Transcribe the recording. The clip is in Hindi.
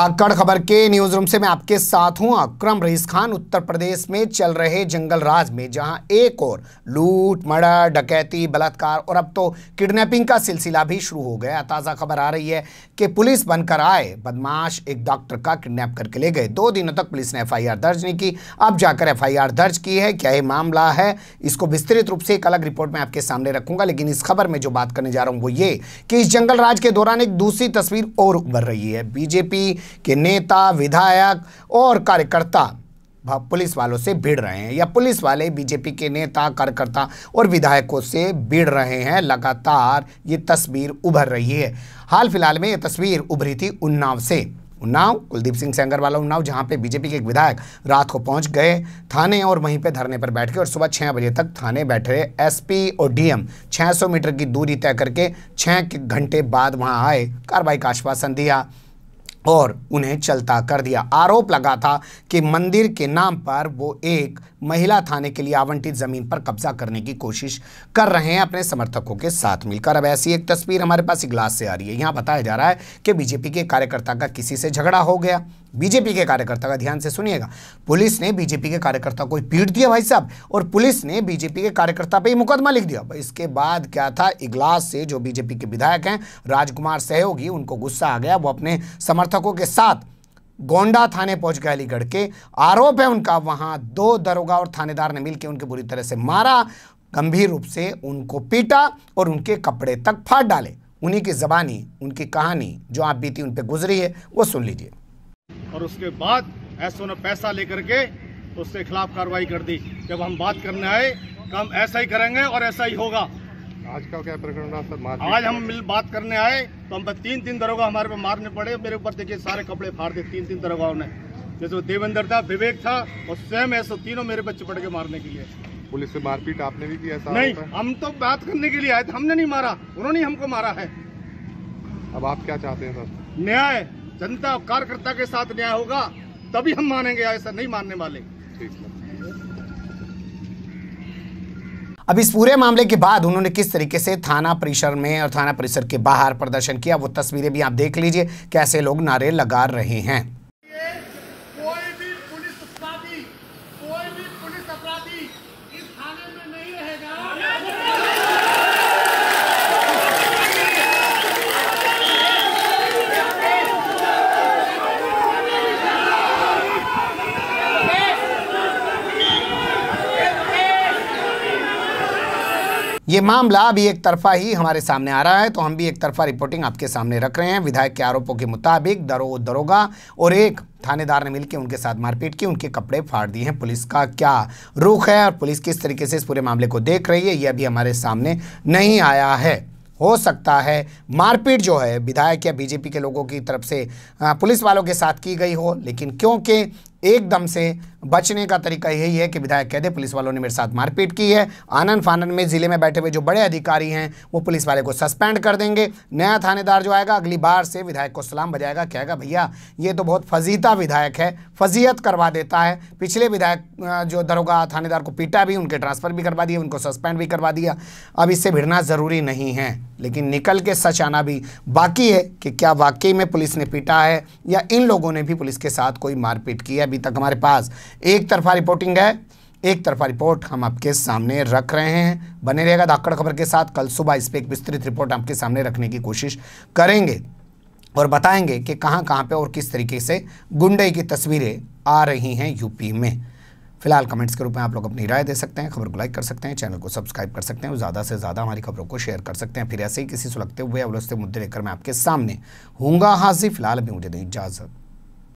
आकड़ खबर के न्यूज रूम से मैं आपके साथ हूं अक्रम रईस खान उत्तर प्रदेश में चल रहे जंगल राज में जहां एक और लूट मर्डर डकैती बलात्कार और अब तो किडनैपिंग का सिलसिला भी शुरू हो गया ताज़ा खबर आ रही है कि पुलिस बनकर आए बदमाश एक डॉक्टर का किडनैप करके ले गए दो दिनों तक पुलिस ने एफ दर्ज नहीं की अब जाकर एफ दर्ज की है क्या ये मामला है इसको विस्तृत रूप से एक अलग रिपोर्ट में आपके सामने रखूंगा लेकिन इस खबर में जो बात करने जा रहा हूँ वो ये कि इस जंगल राज के दौरान एक दूसरी तस्वीर और उभर रही है बीजेपी कि नेता विधायक और कार्यकर्ता पुलिस वालों से भिड़ रहे हैं या पुलिस वाले बीजेपी के नेता कार्यकर्ता और विधायकों से भिड़ रहे हैं लगातार ये तस्वीर उभर रही है हाल फिलहाल में ये तस्वीर उभरी थी उन्नाव से उन्नाव कुलदीप सिंह सेंगर वाला उन्नाव जहां पे बीजेपी के एक विधायक रात को पहुंच गए थाने और वहीं पे धरने पर बैठ गए और सुबह छः बजे तक थाने बैठे एसपी और डीएम 600 मीटर की दूरी तय करके छः घंटे बाद वहां आए कार्रवाई का आश्वासन दिया और उन्हें चलता कर दिया आरोप लगा था कि मंदिर के नाम पर वो एक महिला थाने के लिए आवंटित जमीन पर कब्जा करने की कोशिश कर रहे हैं अपने समर्थकों के साथ मिलकर अब ऐसी एक तस्वीर हमारे पास इगलास से आ रही है यहाँ बताया जा रहा है कि बीजेपी के कार्यकर्ता का किसी से झगड़ा हो गया बीजेपी के कार्यकर्ता का ध्यान से सुनिएगा पुलिस ने बीजेपी के कार्यकर्ता को पीट दिया भाई साहब और पुलिस ने बीजेपी के कार्यकर्ता पर ही मुकदमा लिख दिया इसके बाद क्या था इगलास से जो बीजेपी के विधायक हैं राजकुमार सहयोगी उनको गुस्सा आ गया वो अपने समर्थकों के साथ गोंडा थाने पहुंच गए अलीगढ़ के आरोप है उनका वहां दो दरोगा और थानेदार ने मिलकर उनके बुरी तरह से मारा गंभीर रूप से उनको पीटा और उनके कपड़े तक फाड़ डाले उन्हीं की जबानी उनकी कहानी जो आप बीती उन पर गुजरी है वो सुन लीजिए और उसके बाद ऐसा ने पैसा लेकर के उसके खिलाफ कार्रवाई कर दी जब हम बात करने आए तो हम ऐसा ही करेंगे और ऐसा ही होगा आज का क्या प्रकरण आज हम मिल बात करने आए तो हम तीन तीन दरोगा हमारे पे मारने पड़े मेरे ऊपर देखिए सारे कपड़े फाड़ दिए तीन तीन दरोगाओं ने जैसे देवेंद्र था विवेक था और स्वयं ऐसे तीनों मेरे पे चिपट के मारने के लिए पुलिस से मारपीट आपने भी किया नहीं हम तो बात करने के लिए आए थे हमने नहीं मारा उन्होंने हमको मारा है अब आप क्या चाहते हैं सर न्याय जनता और कार्यकर्ता के साथ न्याय होगा तभी हम मानेंगे ऐसा नहीं मानने वाले ठीक है अब इस पूरे मामले के बाद उन्होंने किस तरीके से थाना परिसर में और थाना परिसर के बाहर प्रदर्शन किया वो तस्वीरें भी आप देख लीजिए कैसे लोग नारे लगा रहे हैं ये मामला अभी एक तरफा ही हमारे सामने आ रहा है तो हम भी एक तरफा रिपोर्टिंग आपके सामने रख रहे हैं विधायक के आरोपों के मुताबिक दरो दरोगा और एक थानेदार ने मिलकर उनके साथ मारपीट की उनके कपड़े फाड़ दिए हैं पुलिस का क्या रुख है और पुलिस किस तरीके से इस पूरे मामले को देख रही है ये अभी हमारे सामने नहीं आया है हो सकता है मारपीट जो है विधायक या बीजेपी के लोगों की तरफ से पुलिस वालों के साथ की गई हो लेकिन क्योंकि एकदम से बचने का तरीका यही है कि विधायक कह दे पुलिस वालों ने मेरे साथ मारपीट की है आनंद फानंद में ज़िले में बैठे हुए जो बड़े अधिकारी हैं वो पुलिस वाले को सस्पेंड कर देंगे नया थानेदार जो आएगा अगली बार से विधायक को सलाम बजाएगा कहेगा भैया ये तो बहुत फजीता विधायक है फजीयत करवा देता है पिछले विधायक जो दरोगा थानेदार को पीटा भी उनके ट्रांसफ़र भी करवा दिए उनको सस्पेंड भी करवा दिया अब इससे भिड़ना ज़रूरी नहीं है लेकिन निकल के सच आना भी बाकी है कि क्या वाकई में पुलिस ने पीटा है या इन लोगों ने भी पुलिस के साथ कोई मारपीट की है अभी तक हमारे पास एक तरफा रिपोर्टिंग है एक तरफा रिपोर्ट हम आपके सामने रख रहे हैं बने रहेगा धाकड़ खबर के साथ कल सुबह इस पर एक विस्तृत रिपोर्ट आपके सामने रखने की कोशिश करेंगे और बताएंगे कि कहां कहां पे और किस तरीके से गुंडे की तस्वीरें आ रही हैं यूपी में फिलहाल कमेंट्स के रूप में आप लोग अपनी राय दे सकते हैं खबर को लाइक कर सकते हैं चैनल को सब्सक्राइब कर सकते हैं ज़्यादा से ज़्यादा हमारी खबरों को शेयर कर सकते हैं फिर ऐसे ही किसी सुलगते हुए अवलस्ते मुद्दे लेकर मैं आपके सामने हूँगा हाजिर फिलहाल अभी मुझे दें इजाज़त